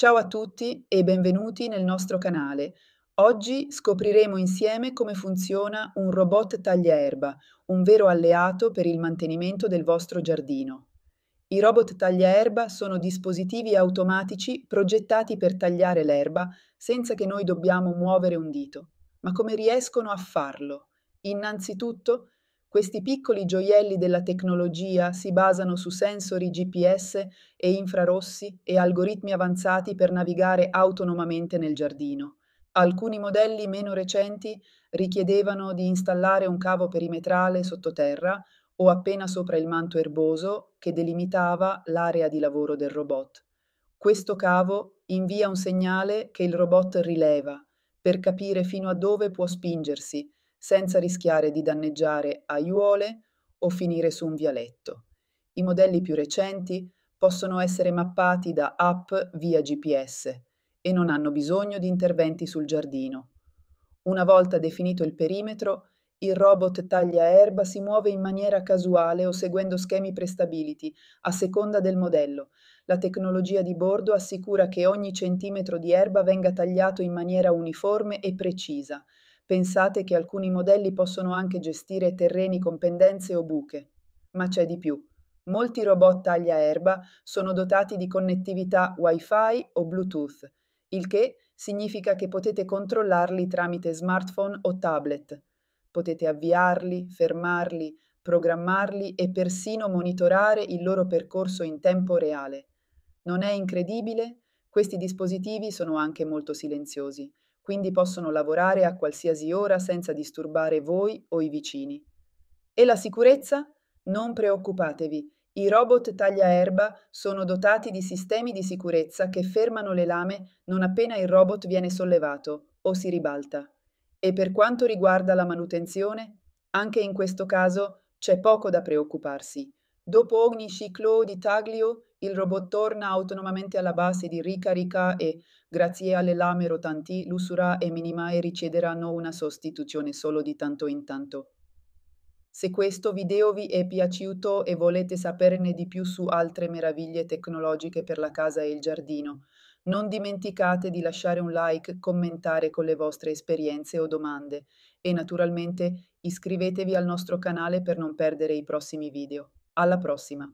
Ciao a tutti e benvenuti nel nostro canale. Oggi scopriremo insieme come funziona un robot tagliaerba, un vero alleato per il mantenimento del vostro giardino. I robot tagliaerba sono dispositivi automatici progettati per tagliare l'erba senza che noi dobbiamo muovere un dito. Ma come riescono a farlo? Innanzitutto questi piccoli gioielli della tecnologia si basano su sensori GPS e infrarossi e algoritmi avanzati per navigare autonomamente nel giardino. Alcuni modelli meno recenti richiedevano di installare un cavo perimetrale sottoterra o appena sopra il manto erboso che delimitava l'area di lavoro del robot. Questo cavo invia un segnale che il robot rileva per capire fino a dove può spingersi senza rischiare di danneggiare aiuole o finire su un vialetto. I modelli più recenti possono essere mappati da app via GPS e non hanno bisogno di interventi sul giardino. Una volta definito il perimetro, il robot taglia erba si muove in maniera casuale o seguendo schemi prestabiliti, a seconda del modello. La tecnologia di bordo assicura che ogni centimetro di erba venga tagliato in maniera uniforme e precisa, Pensate che alcuni modelli possono anche gestire terreni con pendenze o buche. Ma c'è di più. Molti robot taglia erba sono dotati di connettività Wi-Fi o Bluetooth, il che significa che potete controllarli tramite smartphone o tablet. Potete avviarli, fermarli, programmarli e persino monitorare il loro percorso in tempo reale. Non è incredibile? Questi dispositivi sono anche molto silenziosi quindi possono lavorare a qualsiasi ora senza disturbare voi o i vicini. E la sicurezza? Non preoccupatevi, i robot tagliaerba sono dotati di sistemi di sicurezza che fermano le lame non appena il robot viene sollevato o si ribalta. E per quanto riguarda la manutenzione, anche in questo caso c'è poco da preoccuparsi. Dopo ogni ciclo di taglio, il robot torna autonomamente alla base di ricarica e, grazie alle lame rotanti, l'usura e Minimae riceveranno una sostituzione solo di tanto in tanto. Se questo video vi è piaciuto e volete saperne di più su altre meraviglie tecnologiche per la casa e il giardino, non dimenticate di lasciare un like, commentare con le vostre esperienze o domande e naturalmente iscrivetevi al nostro canale per non perdere i prossimi video. Alla prossima!